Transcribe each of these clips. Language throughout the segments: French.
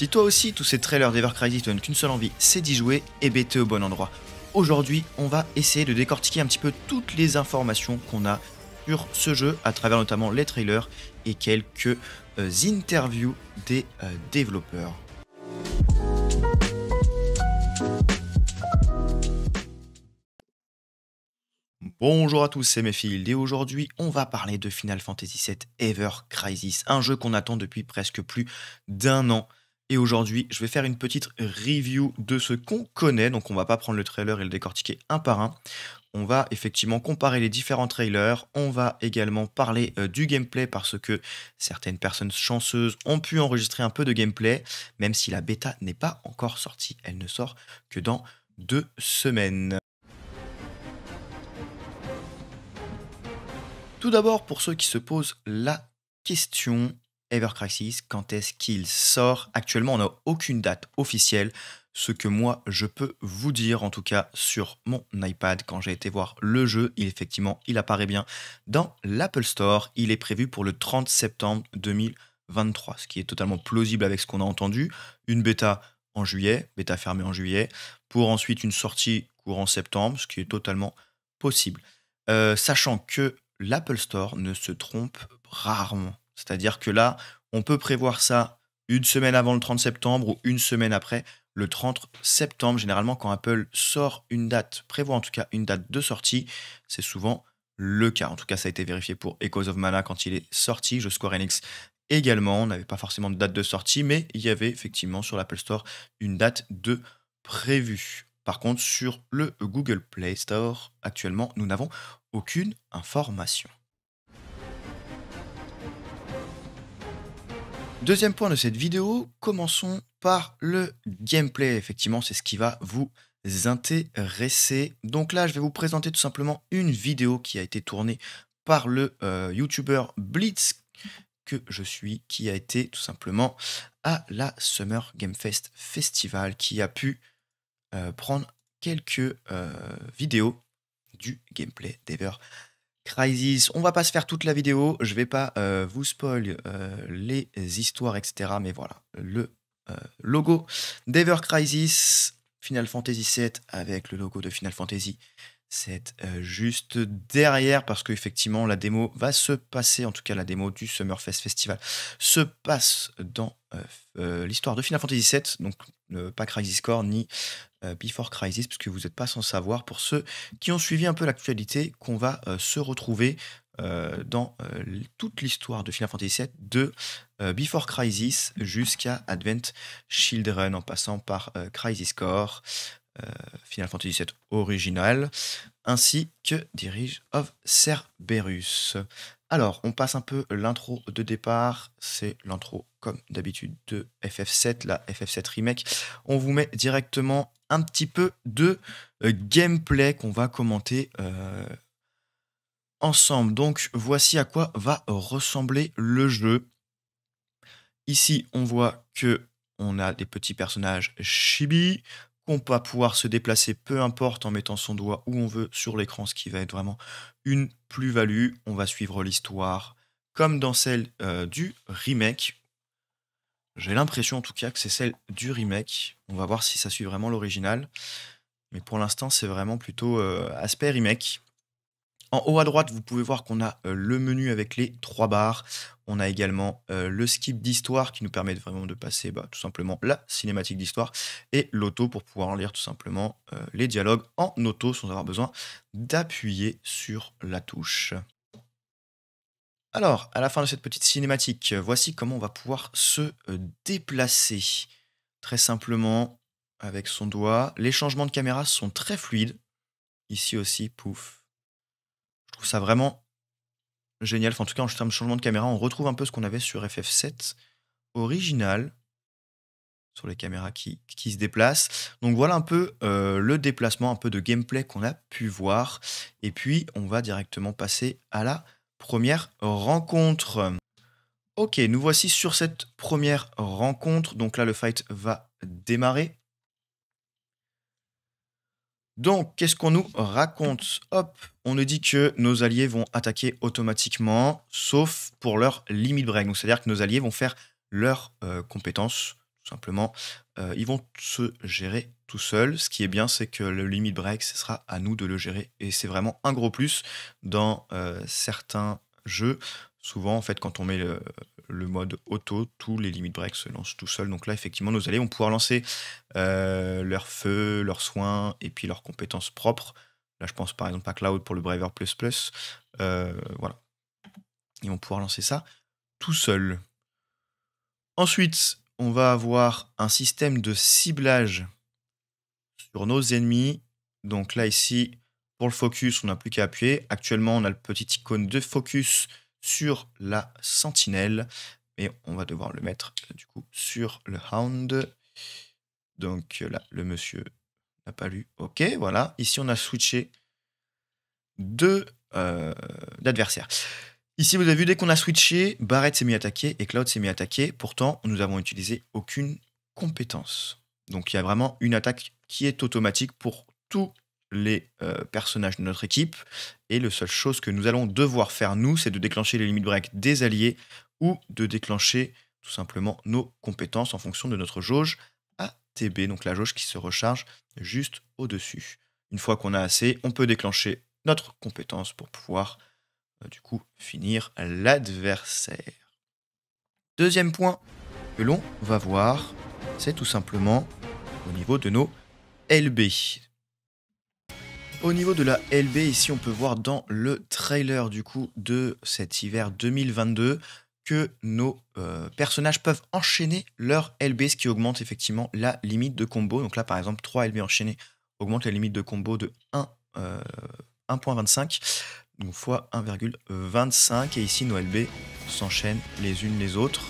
Si toi aussi, tous ces trailers d'Ever Crisis te donnent qu'une seule envie, c'est d'y jouer et bêter au bon endroit. Aujourd'hui, on va essayer de décortiquer un petit peu toutes les informations qu'on a sur ce jeu à travers notamment les trailers et quelques euh, interviews des euh, développeurs. Bonjour à tous, c'est Mephilde et aujourd'hui on va parler de Final Fantasy VII Ever Crisis, un jeu qu'on attend depuis presque plus d'un an et aujourd'hui, je vais faire une petite review de ce qu'on connaît. Donc, on va pas prendre le trailer et le décortiquer un par un. On va effectivement comparer les différents trailers. On va également parler euh, du gameplay parce que certaines personnes chanceuses ont pu enregistrer un peu de gameplay, même si la bêta n'est pas encore sortie. Elle ne sort que dans deux semaines. Tout d'abord, pour ceux qui se posent la question, Ever Crisis, quand est-ce qu'il sort Actuellement, on n'a aucune date officielle. Ce que moi, je peux vous dire, en tout cas sur mon iPad, quand j'ai été voir le jeu, il, effectivement, il apparaît bien dans l'Apple Store. Il est prévu pour le 30 septembre 2023, ce qui est totalement plausible avec ce qu'on a entendu. Une bêta en juillet, bêta fermée en juillet, pour ensuite une sortie courant septembre, ce qui est totalement possible. Euh, sachant que l'Apple Store ne se trompe rarement c'est-à-dire que là, on peut prévoir ça une semaine avant le 30 septembre ou une semaine après. Le 30 septembre, généralement, quand Apple sort une date, prévoit en tout cas une date de sortie, c'est souvent le cas. En tout cas, ça a été vérifié pour Echoes of Mana quand il est sorti. Je score Enix également. On n'avait pas forcément de date de sortie, mais il y avait effectivement sur l'Apple Store une date de prévue. Par contre, sur le Google Play Store, actuellement, nous n'avons aucune information. Deuxième point de cette vidéo, commençons par le gameplay. Effectivement, c'est ce qui va vous intéresser. Donc là, je vais vous présenter tout simplement une vidéo qui a été tournée par le euh, YouTuber Blitz que je suis, qui a été tout simplement à la Summer Game Fest Festival, qui a pu euh, prendre quelques euh, vidéos du gameplay d'Ever Crisis. On va pas se faire toute la vidéo, je vais pas euh, vous spoil euh, les histoires, etc. Mais voilà, le euh, logo d'Ever Crisis, Final Fantasy VII avec le logo de Final Fantasy VII juste derrière parce qu'effectivement la démo va se passer, en tout cas la démo du Summerfest Festival se passe dans l'histoire de Final Fantasy VII, donc pas Crisis Core ni euh, before Crisis, puisque vous n'êtes pas sans savoir, pour ceux qui ont suivi un peu l'actualité, qu'on va euh, se retrouver euh, dans toute l'histoire de Final Fantasy VII, de Before Crisis jusqu'à Advent Children, en passant par Crisis Core, Final Fantasy VII original, ainsi que Dirige of Cerberus. Alors, on passe un peu l'intro de départ. C'est l'intro, comme d'habitude, de FF7, la FF7 Remake. On vous met directement un petit peu de euh, gameplay qu'on va commenter euh, ensemble. Donc, voici à quoi va ressembler le jeu. Ici, on voit que on a des petits personnages chibi. On va pouvoir se déplacer, peu importe, en mettant son doigt où on veut sur l'écran, ce qui va être vraiment une plus-value. On va suivre l'histoire, comme dans celle euh, du remake. J'ai l'impression en tout cas que c'est celle du remake. On va voir si ça suit vraiment l'original. Mais pour l'instant, c'est vraiment plutôt euh, aspect remake. En haut à droite, vous pouvez voir qu'on a euh, le menu avec les trois barres. On a également euh, le skip d'histoire qui nous permet vraiment de passer bah, tout simplement la cinématique d'histoire et l'auto pour pouvoir lire tout simplement euh, les dialogues en auto sans avoir besoin d'appuyer sur la touche. Alors, à la fin de cette petite cinématique, voici comment on va pouvoir se déplacer. Très simplement, avec son doigt. Les changements de caméra sont très fluides. Ici aussi, pouf, trouve ça vraiment génial. en tout cas, en termes de changement de caméra, on retrouve un peu ce qu'on avait sur FF7 original sur les caméras qui, se déplacent. Donc voilà un peu euh, le déplacement, un peu de gameplay qu'on a pu voir. Et puis on va directement passer à la première rencontre. Ok, nous voici sur cette première rencontre. Donc là, le fight va démarrer. Donc, qu'est-ce qu'on nous raconte Hop, on nous dit que nos alliés vont attaquer automatiquement, sauf pour leur limit break. c'est-à-dire que nos alliés vont faire leurs euh, compétences, tout simplement. Euh, ils vont se gérer tout seuls. Ce qui est bien, c'est que le limit break, ce sera à nous de le gérer. Et c'est vraiment un gros plus dans euh, certains jeux. Souvent, en fait, quand on met le, mode auto, tous les limit breaks se lancent tout seuls. Donc là, effectivement, nos alliés vont pouvoir lancer euh, leur feu, leurs soins et puis leurs compétences propres. Là, je pense par exemple à Cloud pour le Braver Plus Plus. Euh, voilà. Ils vont pouvoir lancer ça tout seul. Ensuite, on va avoir un système de ciblage sur nos ennemis. Donc là, ici, pour le focus, on n'a plus qu'à appuyer. Actuellement, on a le petit icône de focus sur la sentinelle. Et on va devoir le mettre du coup sur le hound. Donc là, le monsieur n'a pas lu. Ok, voilà. Ici, on a switché deux euh, Ici, vous avez vu, dès qu'on a switché, Barrett s'est mis à attaquer et Cloud s'est mis à attaquer. Pourtant, nous avons utilisé aucune compétence. Donc, il y a vraiment une attaque qui est automatique pour tout les euh, personnages de notre équipe. Et la seule chose que nous allons devoir faire, nous, c'est de déclencher les limites break des alliés ou de déclencher tout simplement nos compétences en fonction de notre jauge ATB, donc la jauge qui se recharge juste au-dessus. Une fois qu'on a assez, on peut déclencher notre compétence pour pouvoir euh, du coup finir l'adversaire. Deuxième point que l'on va voir, c'est tout simplement au niveau de nos LB. Au niveau de la LB, ici, on peut voir dans le trailer du coup de cet hiver 2022 que nos euh, personnages peuvent enchaîner leur LB, ce qui augmente effectivement la limite de combo. Donc là, par exemple, 3 LB enchaînés augmente la limite de combo de 1.25, euh, donc fois 1,25. Et ici, nos LB s'enchaînent les unes les autres.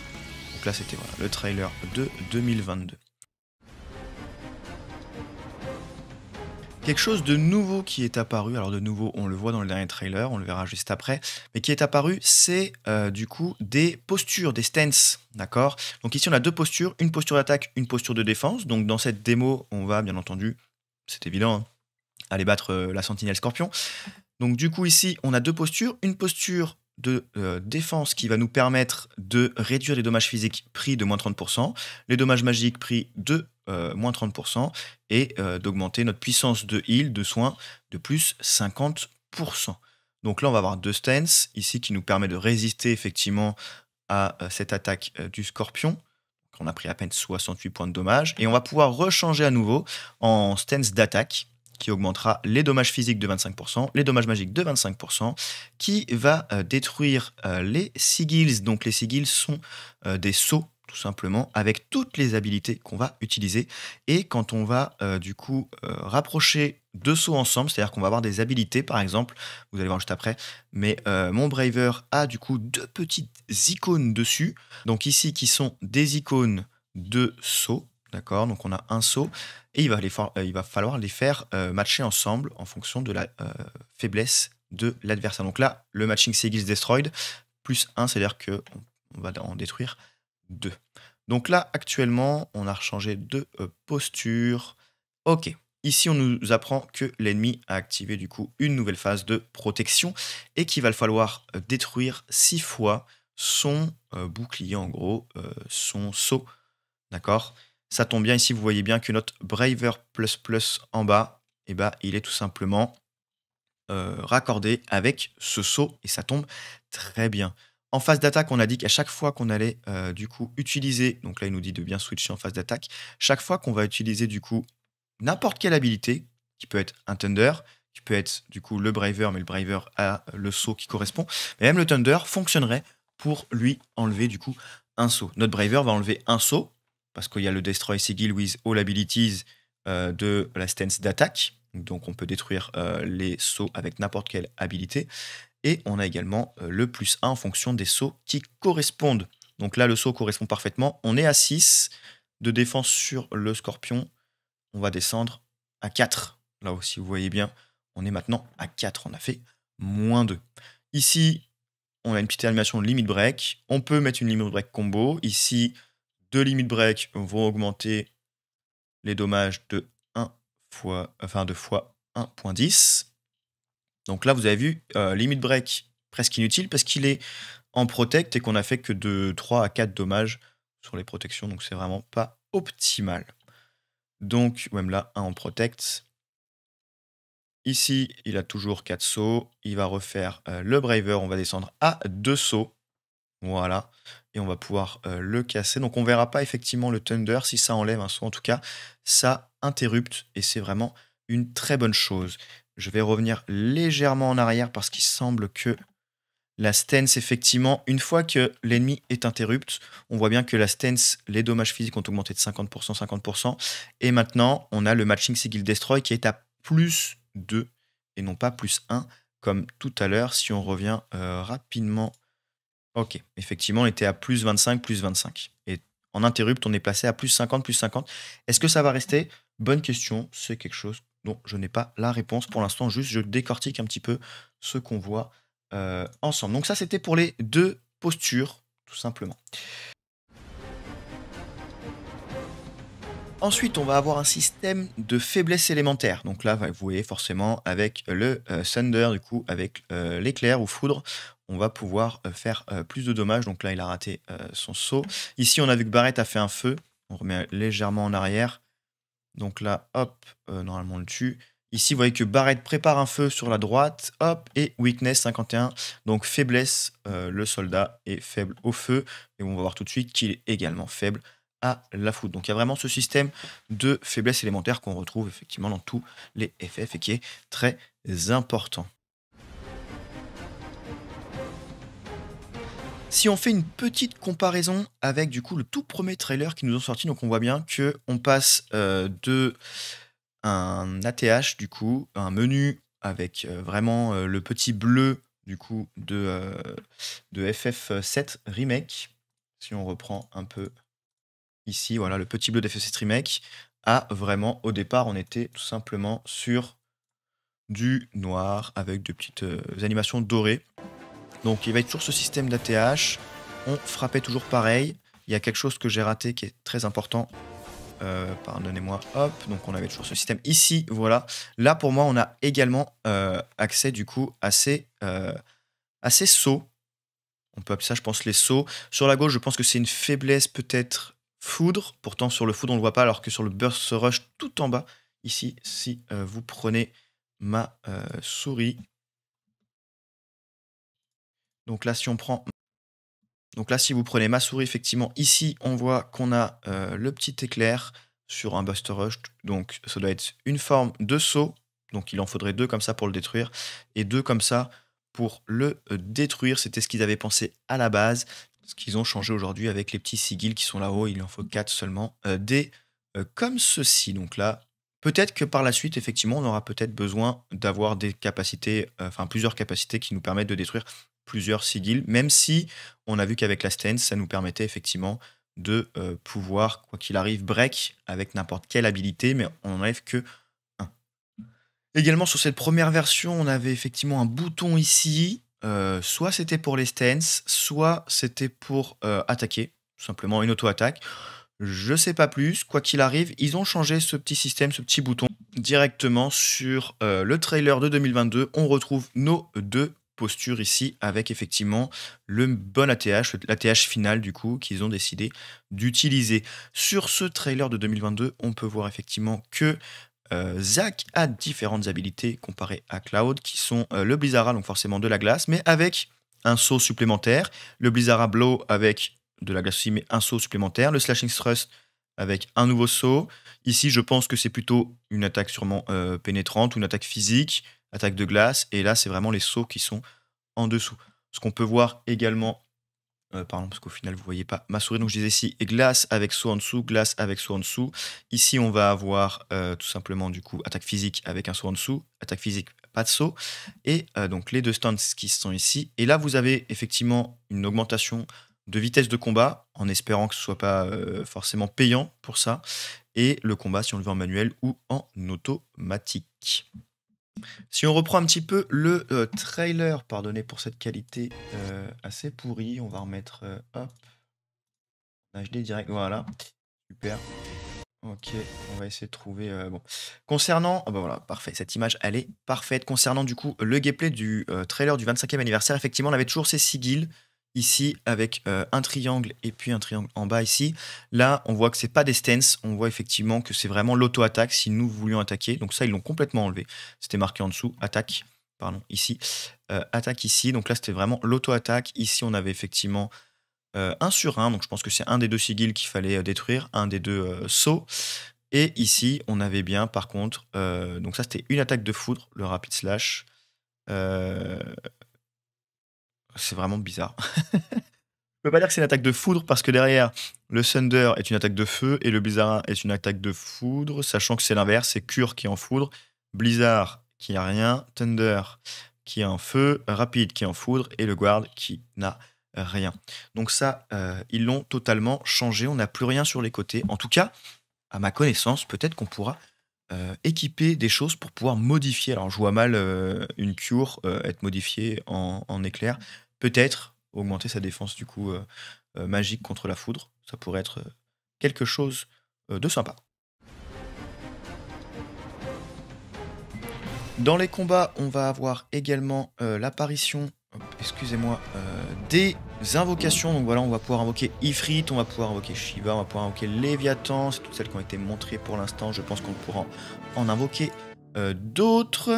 Donc là, c'était le trailer de 2022. Quelque chose de nouveau qui est apparu, alors de nouveau on le voit dans le dernier trailer, on le verra juste après, mais qui est apparu c'est euh, du coup des postures, des stances, d'accord Donc ici on a deux postures, une posture d'attaque, une posture de défense, donc dans cette démo on va bien entendu, c'est évident, hein, aller battre euh, la sentinelle scorpion. Donc du coup ici on a deux postures, une posture de euh, défense qui va nous permettre de réduire les dommages physiques pris de moins 30%, les dommages magiques pris de euh, moins 30% et euh, d'augmenter notre puissance de heal, de soins, de plus 50%. Donc là, on va avoir deux stents ici qui nous permet de résister effectivement à euh, cette attaque du scorpion. On a pris à peine 68 points de dommage, Et on va pouvoir rechanger à nouveau en stance d'attaque qui augmentera les dommages physiques de 25%, les dommages magiques de 25%, qui va détruire les sigils. Donc les sigils sont des sauts tout simplement, avec toutes les habilités qu'on va utiliser. Et quand on va euh, du coup euh, rapprocher deux sauts ensemble, c'est-à-dire qu'on va avoir des habilités, par exemple, vous allez voir juste après, mais euh, mon Braver a du coup deux petites icônes dessus, donc ici qui sont des icônes de saut, d'accord Donc on a un saut, et il va, il va falloir les faire matcher ensemble en fonction de la faiblesse de l'adversaire. Donc là, le matching Segis Destroyed, plus un c'est-à-dire qu'on va en détruire 2. Donc là, actuellement, on a changé de euh, posture. Ok. Ici, on nous apprend que l'ennemi a activé du coup une nouvelle phase de protection et qu'il va falloir euh, détruire 6 fois son euh, bouclier, en gros, son saut. D'accord Ça tombe bien ici, vous voyez bien que notre Braver en bas, et eh ben, il est tout simplement raccordé avec ce saut et ça tombe très bien. En phase d'attaque, on a dit qu'à chaque fois qu'on allait euh, du coup utiliser, donc là il nous dit de bien switcher en phase d'attaque, chaque fois qu'on va utiliser du coup n'importe quelle habilité, qui peut être un Thunder, qui peut être du coup le Braver, mais le Braver a le saut qui correspond, mais même le Thunder fonctionnerait pour lui enlever du coup un saut. Notre Braver va enlever un saut, parce qu'il y a le Destroy Sigil with All Abilities euh, de la stance d'attaque, donc on peut détruire euh, les sauts avec n'importe quelle habilité. Et on a également euh, le plus 1 en fonction des sauts qui correspondent. Donc là, le saut correspond parfaitement. On est à 6 de défense sur le scorpion. On va descendre à 4. Là aussi, vous voyez bien, on est maintenant à 4. On a fait moins 2. Ici, on a une petite animation de limit break. On peut mettre une limit break combo. Ici, deux limit break vont augmenter les dommages de enfin deux fois 1.10. Donc là, vous avez vu, euh, limit break presque inutile parce qu'il est en protect et qu'on a fait que de 3 à 4 dommages sur les protections, donc c'est vraiment pas optimal. Donc, même là, 1 en protect. Ici, il a toujours 4 sauts. Il va refaire euh, le Braver. On va descendre à 2 sauts. Voilà. Et on va pouvoir euh, le casser. Donc, on verra pas effectivement le Thunder si ça enlève un saut. En tout cas, ça interrupt et c'est vraiment une très bonne chose. Je vais revenir légèrement en arrière parce qu'il semble que la stance, effectivement, une fois que l'ennemi est interrupt, on voit bien que la stance, les dommages physiques ont augmenté de 50%, 50%. Et maintenant, on a le matching sigil destroy qui est à plus 2 et non pas plus 1 comme tout à l'heure. Si on revient euh, rapidement. Ok, effectivement, on était à plus 25, plus 25. Et en interrupt, on est placé à plus 50, plus 50. Est-ce que ça va rester Bonne question, c'est quelque chose dont je n'ai pas la réponse pour l'instant, juste je décortique un petit peu ce qu'on voit euh, ensemble. Donc ça c'était pour les deux postures, tout simplement. Ensuite, on va avoir un système de faiblesse élémentaire. Donc là, vous voyez forcément avec euh, le Thunder, euh, du coup, avec l'éclair ou foudre, on va pouvoir faire plus de dommages. Donc là, il a raté son saut. Ici, on a vu que Barrett a fait un feu. On remet légèrement en arrière. Donc là, hop, euh, normalement on le tue. Ici, vous voyez que Barrett prépare un feu sur la droite, hop, et weakness 51, donc faiblesse, euh, le soldat est faible au feu, et on va voir tout de suite qu'il est également faible à la foudre. Donc il y a vraiment ce système de faiblesse élémentaire qu'on retrouve effectivement dans tous les FF et qui est très important. Si on fait une petite comparaison avec du coup le tout premier trailer qui nous ont sorti, donc on voit bien que on passe euh, de un ATH du coup, un menu avec euh, vraiment euh, le petit bleu du coup de, de FF7 remake. Si on reprend un peu ici, voilà le petit bleu de ff 7 remake, à vraiment au départ on était tout simplement sur du noir avec de petites animations dorées. Donc il va être toujours ce système d'ATH. On frappait toujours pareil. Il y a quelque chose que j'ai raté qui est très important. Euh, pardonnez-moi. Hop, donc on avait toujours ce système ici. Voilà. Là pour moi, on a également euh, accès du coup à ces, euh, à ces sauts. On peut appeler ça, je pense, les sauts. Sur la gauche, je pense que c'est une faiblesse peut-être foudre. Pourtant, sur le foudre, on ne le voit pas, alors que sur le burst rush tout en bas, ici, si vous prenez ma souris, donc là, si on prend. Donc là, si vous prenez ma souris, effectivement, ici, on voit qu'on a euh, le petit éclair sur un Buster Rush. Donc ça doit être une forme de saut. Donc il en faudrait deux comme ça pour le détruire. Et deux comme ça pour le euh, détruire. C'était ce qu'ils avaient pensé à la base. Ce qu'ils ont changé aujourd'hui avec les petits sigils qui sont là-haut. Il en faut quatre seulement. Euh, des comme ceci. Donc là, Peut-être que par la suite, effectivement, on aura peut-être besoin d'avoir des capacités, enfin plusieurs capacités qui nous permettent de détruire plusieurs sigils, même si on a vu qu'avec la stance, ça nous permettait effectivement de euh, pouvoir, quoi qu'il arrive, break avec n'importe quelle habilité, mais on n'enlève que un. Également sur cette première version, on avait effectivement un bouton ici. Euh, soit c'était pour les stances, soit c'était pour euh, attaquer, tout simplement une auto-attaque. Je sais pas plus, quoi qu'il arrive, ils ont changé ce petit système, ce petit bouton directement sur le trailer de 2022. On retrouve nos deux posture ici avec effectivement le bon ATH, l'ATH final du coup qu'ils ont décidé d'utiliser. Sur ce trailer de 2022, on peut voir effectivement que euh, Zach a différentes habilités comparées à Cloud qui sont euh, le Blizzara, donc forcément de la glace, mais avec un saut supplémentaire, le Blizzara Blow avec de la glace aussi, mais un saut supplémentaire, le Slashing Thrust avec un nouveau saut. Ici, je pense que c'est plutôt une attaque sûrement euh, pénétrante ou une attaque physique attaque de glace. Et là, c'est vraiment les sauts qui sont en dessous. Ce qu'on peut voir également, euh, pardon, parce qu'au final, vous voyez pas ma souris. Donc, je disais ici, glace avec saut en dessous, glace avec saut en dessous. Ici, on va avoir euh, tout simplement, du coup, attaque physique avec un saut en dessous, attaque physique, pas de saut. Et euh, donc, les deux stunts qui sont ici. Et là, vous avez effectivement une augmentation de vitesse de combat, en espérant que ce soit pas forcément payant pour ça. Et le combat, si on le veut en manuel ou en automatique. Si on reprend un petit peu le euh, trailer, pardonnez pour cette qualité euh, assez pourrie, on va remettre HD euh, direct, voilà, super. Ok, on va essayer de trouver. bon. Concernant, ah bah voilà, parfait, cette image elle est parfaite. Concernant du coup le gameplay du trailer du 25e anniversaire, effectivement, on avait toujours ces sigils ici avec euh, un triangle et puis un triangle en bas ici. Là, on voit que ce n'est pas des stances, on voit effectivement que c'est vraiment l'auto-attaque si nous voulions attaquer. Donc ça, ils l'ont complètement enlevé. C'était marqué en dessous, attaque, pardon, ici, euh, attaque ici. Donc là, c'était vraiment l'auto-attaque. Ici, on avait effectivement euh, un sur un, donc je pense que c'est un des deux sigils qu'il fallait détruire, un des deux sauts. Et ici, on avait bien, par contre, donc ça, c'était une attaque de foudre, le rapid slash. C'est vraiment bizarre. Je peux pas dire que c'est une attaque de foudre parce que derrière, le Thunder est une attaque de feu et le Blizzard est une attaque de foudre, sachant que c'est l'inverse, c'est Cure qui est en foudre, Blizzard qui a rien, Thunder qui est en feu, Rapid qui est en foudre et le Guard qui n'a rien. Donc ça, euh, ils l'ont totalement changé, on n'a plus rien sur les côtés. En tout cas, à ma connaissance, peut-être qu'on pourra euh, équiper des choses pour pouvoir modifier. Alors, je vois mal euh, une cure euh, être modifiée en, en éclair. Peut-être augmenter sa défense, du coup, magique contre la foudre. Ça pourrait être quelque chose de sympa. Dans les combats, on va avoir également l'apparition excusez-moi, euh, des invocations. Donc voilà, on va pouvoir invoquer Ifrit, on va pouvoir invoquer Shiva, on va pouvoir invoquer Léviathan. C'est toutes celles qui ont été montrées pour l'instant. Je pense qu'on pourra en, invoquer euh, d'autres.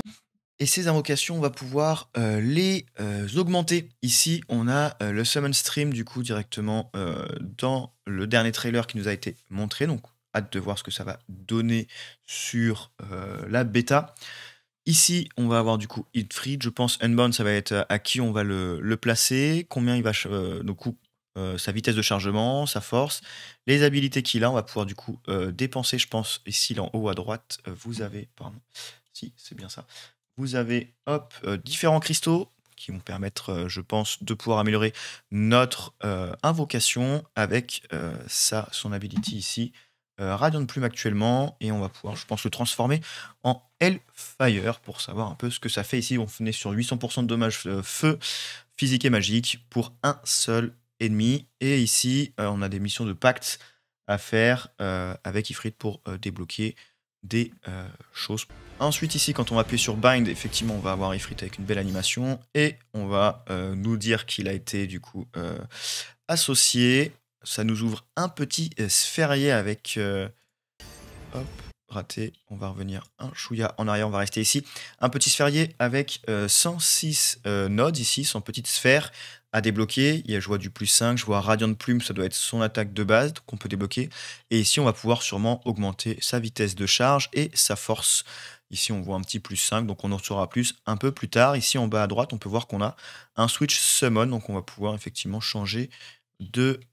Et ces invocations, on va pouvoir euh, les augmenter. Ici, on a le Summon Stream, du coup, directement dans le dernier trailer qui nous a été montré. Donc, hâte de voir ce que ça va donner sur la bêta. Ici, on va avoir du coup Hitfried. Je pense Unbound, ça va être euh, à qui on va le, placer, combien il va, euh, coup, euh, sa vitesse de chargement, sa force, les habilités qu'il a. On va pouvoir du coup euh, dépenser, je pense, ici en haut à droite, vous avez, pardon, si c'est bien ça, vous avez hop, différents cristaux qui vont permettre, je pense, de pouvoir améliorer notre invocation avec sa, son ability ici. Euh, radiant de Plume actuellement, et on va pouvoir, je pense, le transformer en Hellfire pour savoir un peu ce que ça fait. Ici, on venait sur 800% de dommages euh, feu, physique et magique pour un seul ennemi. Et ici, euh, on a des missions de pacte à faire avec Ifrit pour débloquer des choses. Ensuite, ici, quand on va appuyer sur Bind, effectivement, on va avoir Ifrit avec une belle animation et on va nous dire qu'il a été du coup associé ça nous ouvre un petit euh, sphérié avec... Euh, hop, raté. On va revenir un chouïa en arrière, on va rester ici. Un petit sphérié avec 106 euh, nodes ici, son petite sphère à débloquer. Il y a, je vois du plus 5, je vois Radiant de Plume, ça doit être son attaque de base qu'on peut débloquer. Et ici, on va pouvoir sûrement augmenter sa vitesse de charge et sa force. Ici, on voit un petit plus 5, donc on en saura plus un peu plus tard. Ici, en bas à droite, on peut voir qu'on a un switch summon, donc on va pouvoir effectivement changer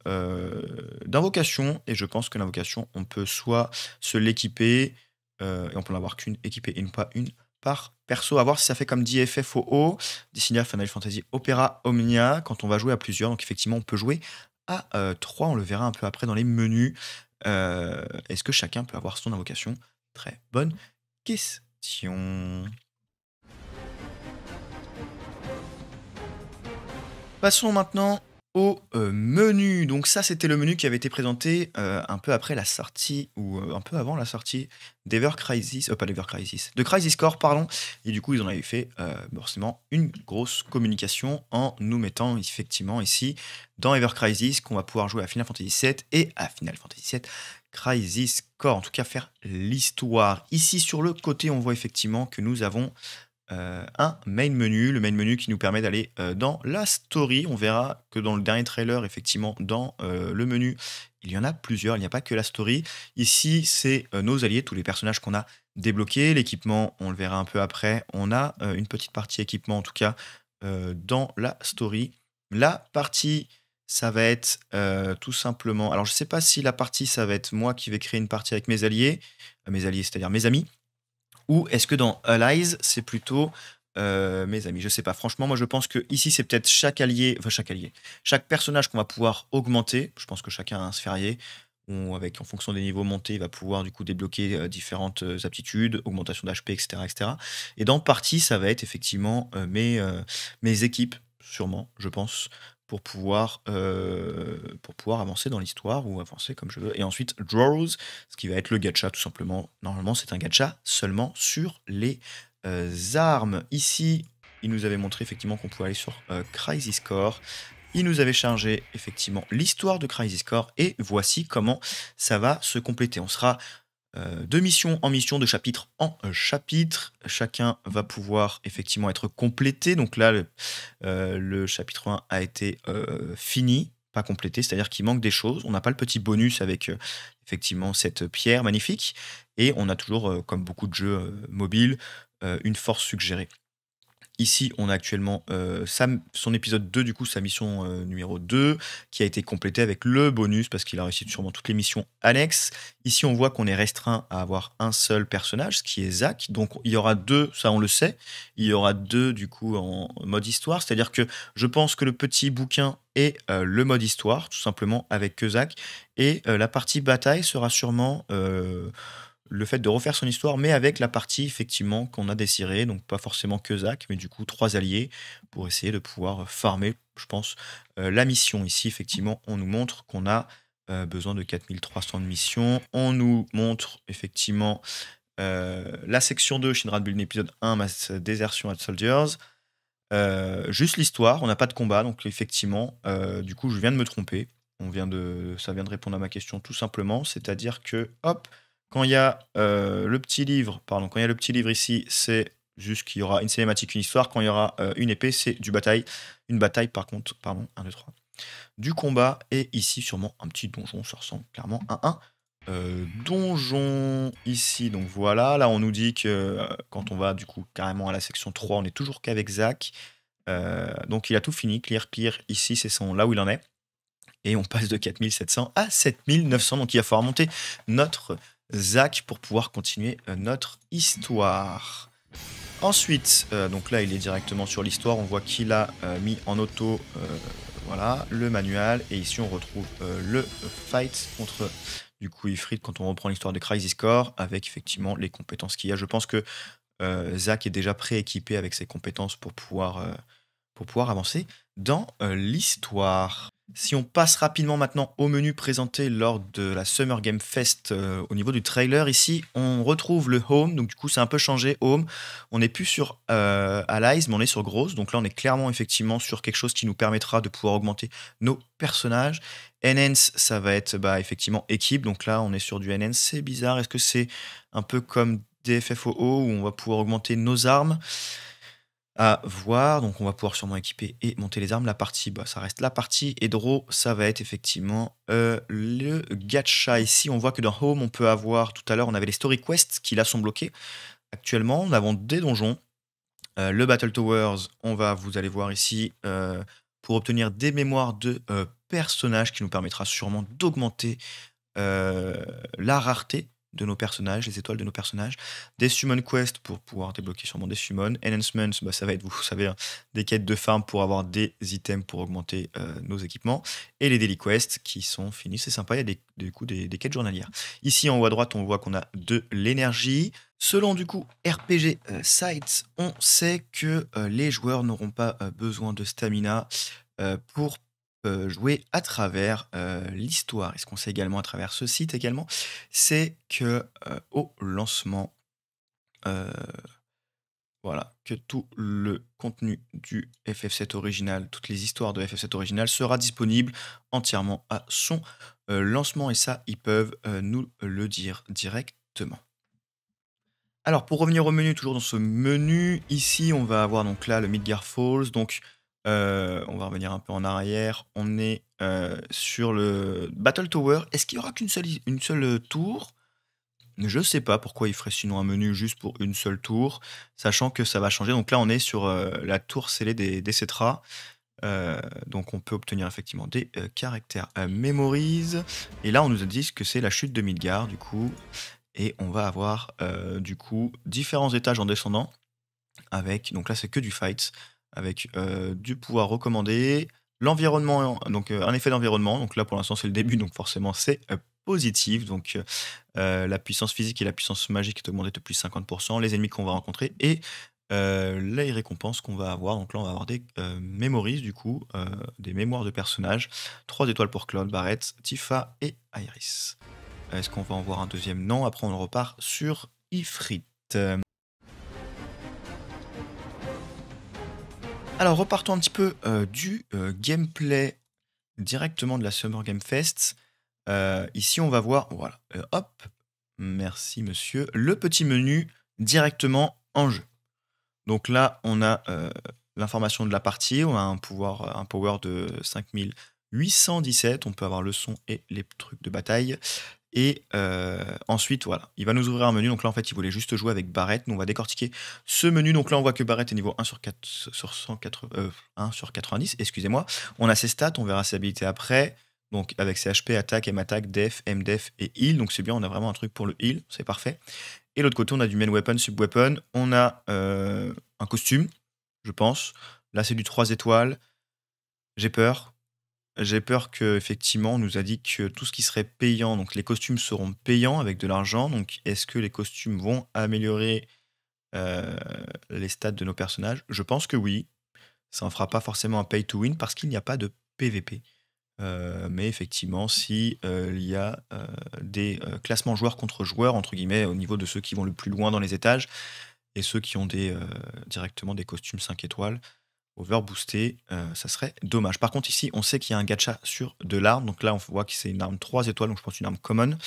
euh, d'invocation et je pense que l'invocation on peut soit se l'équiper euh, et on peut en avoir qu'une équipée et non pas une par perso à voir si ça fait comme dit FFOO Dissinia Final Fantasy Opera Omnia quand on va jouer à plusieurs donc effectivement on peut jouer à euh, trois on le verra un peu après dans les menus est-ce que chacun peut avoir son invocation très bonne question Passons maintenant au euh, menu. Donc ça, c'était le menu qui avait été présenté euh, un peu après la sortie, ou euh, un peu avant la sortie d'Ever Crisis, pas d'Ever Crisis, de Crisis Core, pardon. Et du coup, ils en avaient fait forcément une grosse communication en nous mettant effectivement ici dans Ever Crisis qu'on va pouvoir jouer à Final Fantasy VII et à Final Fantasy VII Crisis Core, en tout cas faire l'histoire. Ici, sur le côté, on voit effectivement que nous avons euh, un main menu, le main menu qui nous permet d'aller euh, dans la story. On verra que dans le dernier trailer, effectivement, dans euh, le menu, il y en a plusieurs, il n'y a pas que la story. Ici, c'est nos alliés, tous les personnages qu'on a débloqué L'équipement, on le verra un peu après. On a une petite partie équipement, en tout cas, dans la story. La partie ça va être tout simplement. Alors, je ne sais pas si la partie, ça va être moi qui vais créer une partie avec mes alliés, mes alliés, c'est-à-dire mes amis, ou est-ce que dans Allies, c'est plutôt euh, mes amis, je sais pas. Franchement, moi je pense que ici c'est peut-être chaque allié, enfin chaque allié, chaque personnage qu'on va pouvoir augmenter. Je pense que chacun a un sphérié. avec, en fonction des niveaux montés, il va pouvoir du coup débloquer euh, différentes euh, aptitudes, augmentation d'HP, etc., etc. Et dans partie, ça va être effectivement mes, mes équipes, sûrement, je pense, pour pouvoir, euh, pour pouvoir avancer dans l'histoire ou avancer comme je veux. Et ensuite, draws, ce qui va être le gacha tout simplement. Normalement, c'est un gacha seulement sur les euh, armes. Ici, il nous avait montré effectivement qu'on pouvait aller sur euh, Crisis Core. Il nous avait chargé effectivement l'histoire de Crisis Core et voici comment ça va se compléter. On sera euh, de mission en mission, de chapitre en chapitre. Chacun va pouvoir effectivement être complété. Donc là, le, euh, chapitre 1 a été euh, fini, pas complété, c'est-à-dire qu'il manque des choses. On n'a pas le petit bonus avec effectivement cette pierre magnifique. Et on a toujours, comme beaucoup de jeux mobiles, une force suggérée. Ici, on a actuellement euh, son épisode 2, du coup, sa mission euh, numéro 2, qui a été complétée avec le bonus, parce qu'il a réussi sûrement toutes les missions annexes. Ici, on voit qu'on est restreint à avoir un seul personnage, ce qui est Zach. Donc, il y aura deux, ça on le sait, il y aura deux, du coup, en mode histoire. C'est-à-dire que je pense que le petit bouquin est euh, le mode histoire, tout simplement, avec que Zach. Et la partie bataille sera sûrement le fait de refaire son histoire, mais avec la partie effectivement qu'on a désirée, donc pas forcément que Zach, mais du coup trois alliés pour essayer de pouvoir euh, farmer, je pense, euh, la mission. Ici, effectivement, on nous montre qu'on a euh, besoin de 4300 de missions. On nous montre effectivement la section 2, Shinra Build, épisode 1, Mass Desertion at Soldiers. juste l'histoire, on n'a pas de combat, donc effectivement, du coup, je viens de me tromper. On vient de, ça vient de répondre à ma question tout simplement, c'est-à-dire que, hop, quand il y a euh, le petit livre, pardon, quand il y a le petit livre ici, c'est juste qu'il y aura une cinématique, une histoire. Quand il y aura euh, une épée, c'est du bataille. Une bataille, par contre, pardon, 1, 2, 3. Du combat, et ici, sûrement un petit donjon. Ça ressemble clairement à un euh, donjon ici. Donc voilà, là, on nous dit que quand on va du coup carrément à la section 3, on est toujours qu'avec Zach. donc il a tout fini, clear, clear. Ici, c'est son là où il en est. Et on passe de 4700 à 7900. Donc il va falloir monter notre Zach pour pouvoir continuer euh, notre histoire. Ensuite, euh, donc là il est directement sur l'histoire, on voit qu'il a euh, mis en auto voilà, le manuel et ici on retrouve le fight contre du coup Ifrit quand on reprend l'histoire de Crisis Core avec effectivement les compétences qu'il y a. Je pense que Zach est déjà prééquipé avec ses compétences pour pouvoir, pour pouvoir avancer dans l'histoire. Si on passe rapidement maintenant au menu présenté lors de la Summer Game Fest euh, au niveau du trailer, ici on retrouve le home, donc du coup c'est un peu changé home. On n'est plus sur euh, Allies, mais on est sur Grosse, donc là on est clairement effectivement sur quelque chose qui nous permettra de pouvoir augmenter nos personnages. Enhance, ça va être bah, effectivement équipe, donc là on est sur du Enhance, c'est bizarre, est-ce que c'est un peu comme DFFOO où on va pouvoir augmenter nos armes à voir. Donc on va pouvoir sûrement équiper et monter les armes. La partie, bah, ça reste la partie. Et draw, ça va être effectivement euh, le gacha. Ici, on voit que dans Home, on peut avoir, tout à l'heure, on avait les story quests qui là sont bloqués. Actuellement, nous avons des donjons. Euh, le Battle Towers, on va, vous allez voir ici, euh, pour obtenir des mémoires de personnages qui nous permettra sûrement d'augmenter la rareté de nos personnages, les étoiles de nos personnages. Des Summon Quest pour pouvoir débloquer sûrement des summon, Enhancements, bah, ça va être, vous savez, hein, des quêtes de farm pour avoir des items pour augmenter euh, nos équipements. Et les Daily Quests qui sont finis. C'est sympa, il y a des, du coup des, quêtes journalières. Ici en haut à droite, on voit qu'on a de l'énergie. Selon du coup RPG euh, Sites, on sait que euh, les joueurs n'auront pas besoin de stamina pour euh, jouer à travers euh, l'histoire, et ce qu'on sait également à travers ce site également, c'est que euh, au lancement, voilà, que tout le contenu du FF7 original, toutes les histoires de FF7 original sera disponible entièrement à son lancement, et ça, ils peuvent nous le dire directement. Alors pour revenir au menu, toujours dans ce menu, ici on va avoir donc là le Midgar Falls, donc euh, on va revenir un peu en arrière. On est euh, sur le Battle Tower. Est-ce qu'il y aura qu'une seule, une seule euh, tour Je ne sais pas pourquoi il feraient sinon un menu juste pour une seule tour, sachant que ça va changer. Donc là, on est sur la tour scellée des, des donc on peut obtenir effectivement des caractères mémorise. Et là, on nous a dit que c'est la chute de Midgard, du coup. Et on va avoir, du coup, différents étages en descendant. Avec, donc là, c'est que du fight avec euh, du pouvoir recommandé, l'environnement, donc euh, un effet d'environnement. Donc là, pour l'instant, c'est le début, donc forcément, c'est euh, positif. Donc la puissance physique et la puissance magique est augmentée de plus 50%, les ennemis qu'on va rencontrer et les récompenses qu'on va avoir. Donc là, on va avoir des mémories, du coup, des mémoires de personnages. trois étoiles pour Claude, Barrett, Tifa et Iris. Est-ce qu'on va en voir un deuxième Non. Après, on repart sur Ifrit. Alors repartons un petit peu euh, du euh, gameplay directement de la Summer Game Fest. Euh, ici, on va voir, voilà, hop, merci monsieur, le petit menu directement en jeu. Donc là, on a l'information de la partie, on a un, pouvoir, un power de 5817, on peut avoir le son et les trucs de bataille. Et euh, ensuite, voilà, il va nous ouvrir un menu. Donc là, en fait, il voulait juste jouer avec Barrett. Nous, on va décortiquer ce menu. Donc là, on voit que Barrett est niveau 1 sur, 4, sur, 180, 1 euh, sur 90. Excusez-moi. On a ses stats, on verra ses habilités après. Donc avec ses HP, attaque, M-attaque, def, M-def et heal. Donc c'est bien, on a vraiment un truc pour le heal. C'est parfait. Et l'autre côté, on a du main weapon, sub weapon. On a euh, un costume, je pense. Là, c'est du 3 étoiles. J'ai peur. J'ai peur qu'effectivement, on nous a dit que tout ce qui serait payant, donc les costumes seront payants avec de l'argent. Donc, est-ce que les costumes vont améliorer euh, les stats de nos personnages Je pense que oui. Ça ne fera pas forcément un pay to win parce qu'il n'y a pas de PVP. Euh, mais effectivement, si euh, il y a des classements joueurs contre joueurs entre guillemets au niveau de ceux qui vont le plus loin dans les étages et ceux qui ont des directement des costumes 5 étoiles, overboosté, euh, ça serait dommage. Par contre, ici, on sait qu'il y a un gacha sur de l'arme. Donc là, on voit que c'est une arme 3 étoiles, donc je pense une arme common.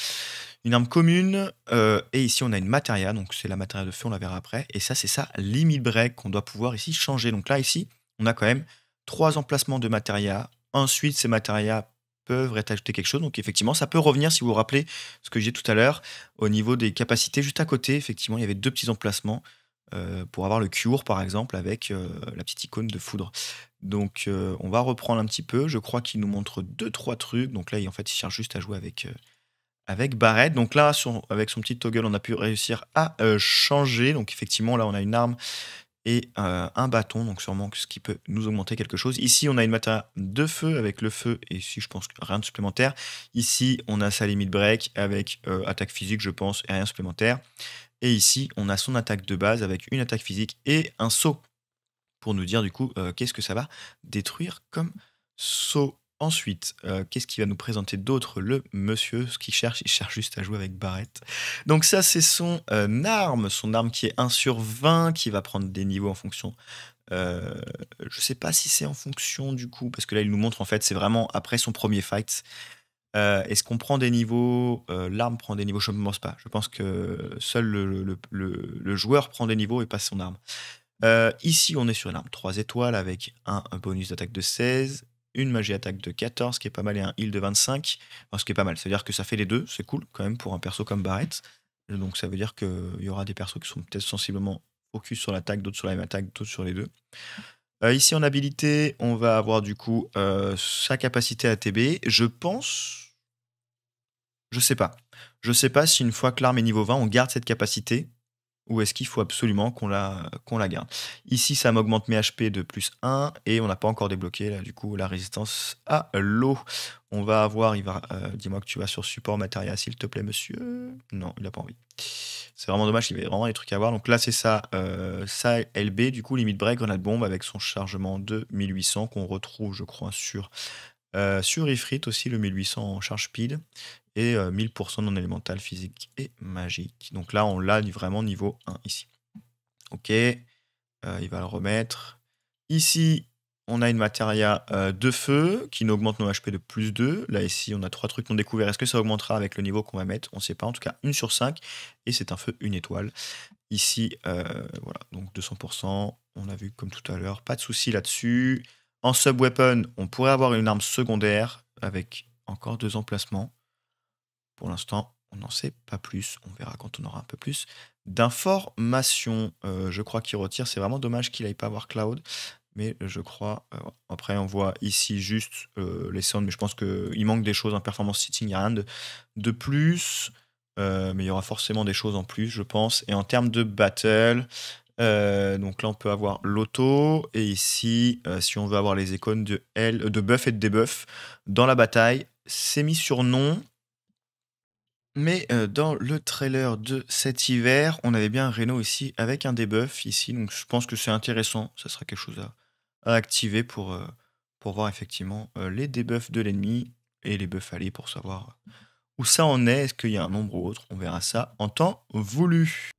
Une arme commune. Euh, et ici, on a une materia. donc c'est la materia de feu, on la verra après. Et ça, c'est ça, limit break, qu'on doit pouvoir ici changer. Donc là, ici, on a quand même trois emplacements de materia. Ensuite, ces materia peuvent être ajoutés quelque chose. Donc effectivement, ça peut revenir, si vous vous rappelez ce que j'ai tout à l'heure, au niveau des capacités. Juste à côté, effectivement, il y avait deux petits emplacements euh, pour avoir le cure, par exemple, avec euh, la petite icône de foudre. Donc, euh, on va reprendre un petit peu. Je crois qu'il nous montre deux, trois trucs. Donc là, il, en fait, il cherche juste à jouer avec, avec Barrett. Donc là, avec son petit toggle, on a pu réussir à changer. Donc, effectivement, là, on a une arme et euh, un bâton, donc sûrement ce qui peut nous augmenter quelque chose. Ici, on a une mata de feu avec le feu, et ici, je pense rien de supplémentaire. Ici, on a sa limite break avec euh, attaque physique, je pense, et rien de supplémentaire. Et ici, on a son attaque de base avec une attaque physique et un saut, pour nous dire du coup euh, qu'est-ce que ça va détruire comme saut. Ensuite, euh, qu'est-ce qu'il va nous présenter d'autre Le monsieur, ce qu'il cherche, il cherche juste à jouer avec Barrett. Donc ça, c'est son euh, arme, son arme qui est 1 sur 20, qui va prendre des niveaux en fonction... Je euh, je sais pas si c'est en fonction du coup, parce que là, il nous montre en fait, c'est vraiment après son premier fight. Est-ce qu'on prend des niveaux L'arme prend des niveaux, je ne pense pas. Je pense que seul le, joueur prend des niveaux et pas son arme. ici, on est sur une arme 3 étoiles avec un, un bonus d'attaque de 16 une magie attaque de 14, qui est pas mal, et un heal de 25. ce qui est pas mal. C'est-à-dire que ça fait les deux, c'est cool quand même pour un perso comme Barrett. Donc ça veut dire qu'il y aura des persos qui sont peut-être sensiblement focus sur l'attaque, d'autres sur la même attaque, d'autres sur les deux. Euh, ici en habilité, on va avoir du coup euh, sa capacité à TB. Je pense. Je sais pas. Je sais pas si une fois que l'arme est niveau 20, on garde cette capacité ou est-ce qu'il faut absolument qu'on la, la garde Ici, ça m'augmente mes HP de plus 1 et on n'a pas encore débloqué là, du coup la résistance à l'eau. On va avoir, euh, dis-moi que tu vas sur support matériel s'il te plaît monsieur. Non, il n'a pas envie. C'est vraiment dommage, il y avait vraiment des trucs à voir. Donc là, c'est ça, euh, ça LB, du coup, limite break, grenade bombe avec son chargement de 1800 qu'on retrouve, je crois, sur euh, sur Ifrit aussi, le 1800 en charge pile et 1000% euh, non élémental, physique et magique. Donc là, on l'a vraiment niveau 1 ici. Ok, euh, il va le remettre. Ici, on a une matéria de feu qui augmente nos HP de plus 2. Là, ici, on a trois trucs qu'on découverts. Est-ce que ça augmentera avec le niveau qu'on va mettre On ne sait pas. En tout cas, 1 sur 5. Et c'est un feu, une étoile. Ici, voilà, donc 200%. On a vu comme tout à l'heure. Pas de souci là-dessus. En sub-weapon, on pourrait avoir une arme secondaire avec encore deux emplacements. Pour l'instant, on n'en sait pas plus. On verra quand on aura un peu plus d'informations. Euh, je crois qu'il retire. C'est vraiment dommage qu'il n'aille pas avoir Cloud. Mais je crois. Euh, après, on voit ici juste euh, les sounds. Mais je pense qu'il manque des choses. En performance sitting, il de plus. mais il y aura forcément des choses en plus, je pense. Et en termes de battle, euh, donc là, on peut avoir l'auto. Et ici, euh, si on veut avoir les icônes de, L, de buff et de debuff dans la bataille, c'est mis sur non. Mais euh, dans le trailer de cet hiver, on avait bien un Renault ici avec un debuff ici. Donc je pense que c'est intéressant. Ça sera quelque chose à, activer pour, pour voir effectivement les debuffs de l'ennemi et les buffs allés pour savoir où ça en est. Est-ce qu'il y a un nombre ou autre On verra ça en temps voulu.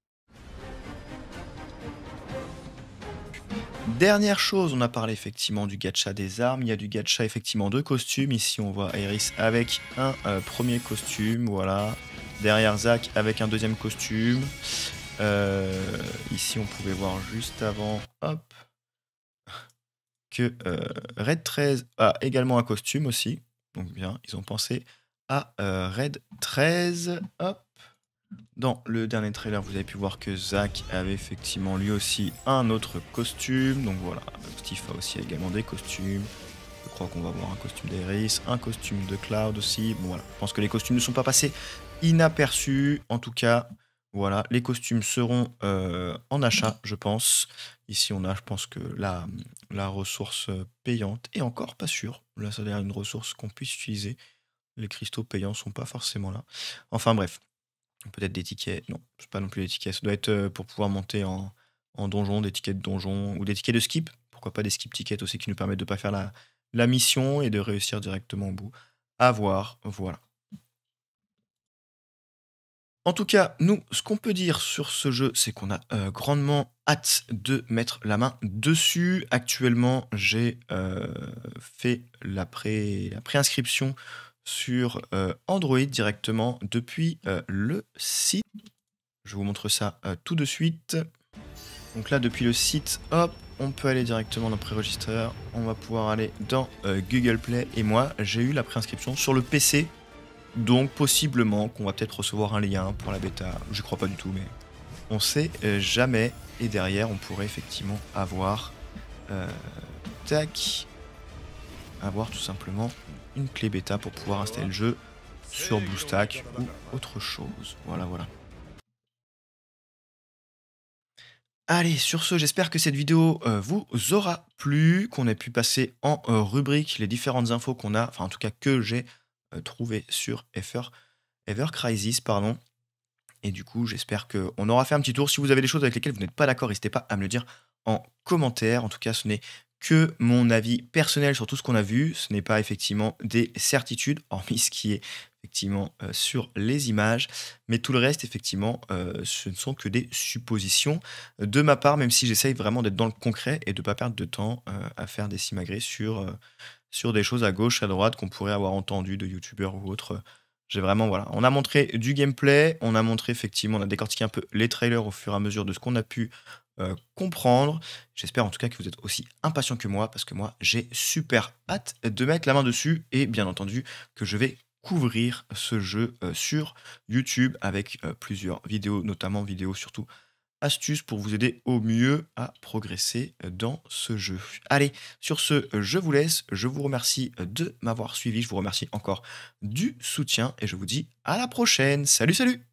Dernière chose, on a parlé effectivement du gacha des armes. Il y a du gacha effectivement de costumes. Ici, on voit Iris avec un euh, premier costume. Voilà. Derrière Zach avec un deuxième costume. Euh, ici, on pouvait voir juste avant. Hop. Que euh, Red 13 a également un costume aussi. Donc, bien, ils ont pensé à Red 13. Hop. Dans le dernier trailer, vous avez pu voir que Zach avait effectivement lui aussi un autre costume. Donc voilà, Steve a aussi également des costumes. Je crois qu'on va voir un costume d'Eris, un costume de Cloud aussi. Bon voilà, je pense que les costumes ne sont pas passés inaperçus. En tout cas, voilà, les costumes seront euh, en achat, je pense. Ici, on a, je pense que la, la ressource payante et encore pas sûr. Là, ça a une ressource qu'on puisse utiliser. Les cristaux payants sont pas forcément là. Enfin bref, Peut-être des tickets. Non, c'est pas non plus des tickets. Ça doit être euh, pour pouvoir monter en, donjon, des tickets de donjon ou des tickets de skip. Pourquoi pas des skip tickets aussi qui nous permettent de ne pas faire la, la mission et de réussir directement au bout. À voir, voilà. En tout cas, nous, ce qu'on peut dire sur ce jeu, c'est qu'on a euh, grandement hâte de mettre la main dessus. Actuellement, j'ai euh, fait la, pré... la préinscription sur euh, Android directement depuis euh, le site. Je vous montre ça euh, tout de suite. Donc là, depuis le site, hop, on peut aller directement dans pré préregistreur. On va pouvoir aller dans Google Play. Et moi, j'ai eu la préinscription sur le PC. Donc, possiblement qu'on va peut-être recevoir un lien pour la bêta. Je ne crois pas du tout, mais on ne sait jamais. Et derrière, on pourrait effectivement avoir... tac avoir tout simplement une clé bêta pour pouvoir installer le jeu sur BlueStack ou autre chose. Voilà, voilà. Allez, sur ce, j'espère que cette vidéo euh, vous aura plu, qu'on ait pu passer en euh, rubrique les différentes infos qu'on a, enfin en tout cas que j'ai euh, trouvé sur Ever, Ever Crisis, pardon. Et du coup, j'espère qu'on aura fait un petit tour. Si vous avez des choses avec lesquelles vous n'êtes pas d'accord, n'hésitez pas à me le dire en commentaire. En tout cas, ce n'est que mon avis personnel sur tout ce qu'on a vu. Ce n'est pas effectivement des certitudes, hormis ce qui est effectivement euh, sur les images, mais tout le reste, effectivement, euh, ce ne sont que des suppositions de ma part, même si j'essaye vraiment d'être dans le concret et de ne pas perdre de temps euh, à faire des simagrées sur, sur des choses à gauche, à droite qu'on pourrait avoir entendu de youtubeurs ou autres. J'ai vraiment, voilà. On a montré du gameplay, on a montré effectivement, on a décortiqué un peu les trailers au fur et à mesure de ce qu'on a pu euh, comprendre. J'espère en tout cas que vous êtes aussi impatient que moi, parce que moi, j'ai super hâte de mettre la main dessus et bien entendu que je vais couvrir ce jeu euh, sur YouTube avec euh, plusieurs vidéos, notamment vidéos surtout astuces pour vous aider au mieux à progresser dans ce jeu. Allez, sur ce, je vous laisse, je vous remercie de m'avoir suivi, je vous remercie encore du soutien et je vous dis à la prochaine. Salut, salut